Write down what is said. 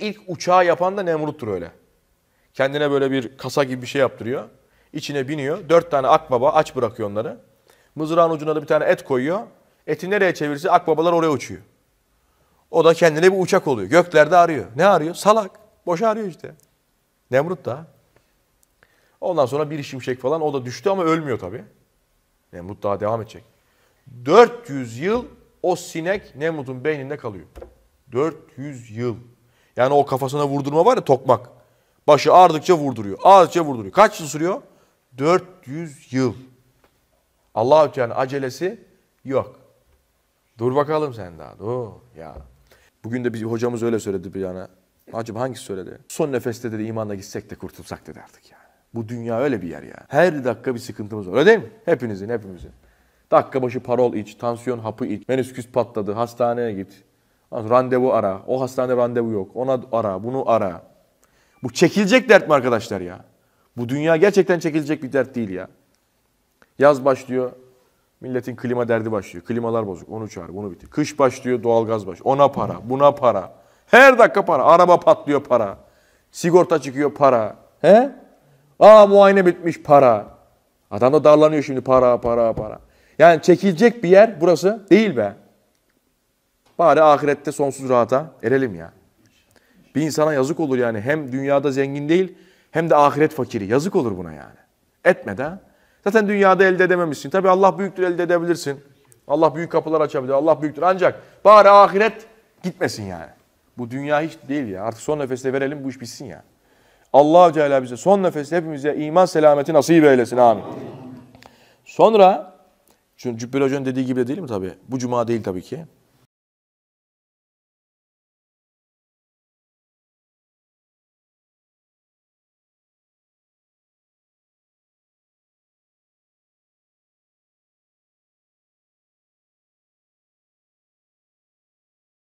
ilk uçağı yapan da Nemrut'tur öyle. Kendine böyle bir kasa gibi bir şey yaptırıyor. İçine biniyor. Dört tane akbaba aç bırakıyor onları. Mızrağın ucuna da bir tane et koyuyor. Eti nereye çevirirse akbabalar oraya uçuyor. O da kendine bir uçak oluyor. Göklerde arıyor. Ne arıyor? Salak. Boşa arıyor işte. Nemrut da. Ondan sonra bir şimşek falan o da düştü ama ölmüyor tabii. Nemrut daha devam edecek. 400 yıl o sinek Nemrut'un beyninde kalıyor. 400 yıl. Yani o kafasına vurdurma var ya tokmak. Başı ağrıdıkça vurduruyor. Ağrıdıkça vurduruyor. Kaç yıl sürüyor? 400 yıl. allah u Teala'nın acelesi yok. Dur bakalım sen daha. Dur ya. Bugün de bir hocamız öyle söyledi bir yana. Acaba hangisi söyledi? Son nefeste dedi imanla gitsek de kurtulsak dedi artık yani. Bu dünya öyle bir yer ya. Her dakika bir sıkıntımız var. Öyle değil mi? Hepinizin, hepimizin. Dakika başı parol iç, tansiyon hapı iç, menisküs patladı, hastaneye git, Randevu ara. O hastanede randevu yok. Ona ara. Bunu ara. Bu çekilecek dert mi arkadaşlar ya? Bu dünya gerçekten çekilecek bir dert değil ya. Yaz başlıyor. Milletin klima derdi başlıyor. Klimalar bozuk. Onu çağır, bunu bitir. Kış başlıyor, doğalgaz baş. Ona para, buna para. Her dakika para. Araba patlıyor para. Sigorta çıkıyor para. He? Aa muayene bitmiş para. Adam da darlanıyor şimdi para, para, para. Yani çekilecek bir yer burası değil be. Bari ahirette sonsuz rahata erelim ya. Bir insana yazık olur yani. Hem dünyada zengin değil hem de ahiret fakiri. Yazık olur buna yani. Etme de. Zaten dünyada elde edememişsin. Tabi Allah büyüktür elde edebilirsin. Allah büyük kapılar açabilir. Allah büyüktür. Ancak bari ahiret gitmesin yani. Bu dünya hiç değil ya. Artık son nefeste verelim bu iş bitsin ya. Allah Teala bize son nefeste hepimize iman selameti nasip eylesin. Amin. Sonra çünkü Cübbeli Hoca'nın dediği gibi de değil mi tabi? Bu cuma değil tabii ki.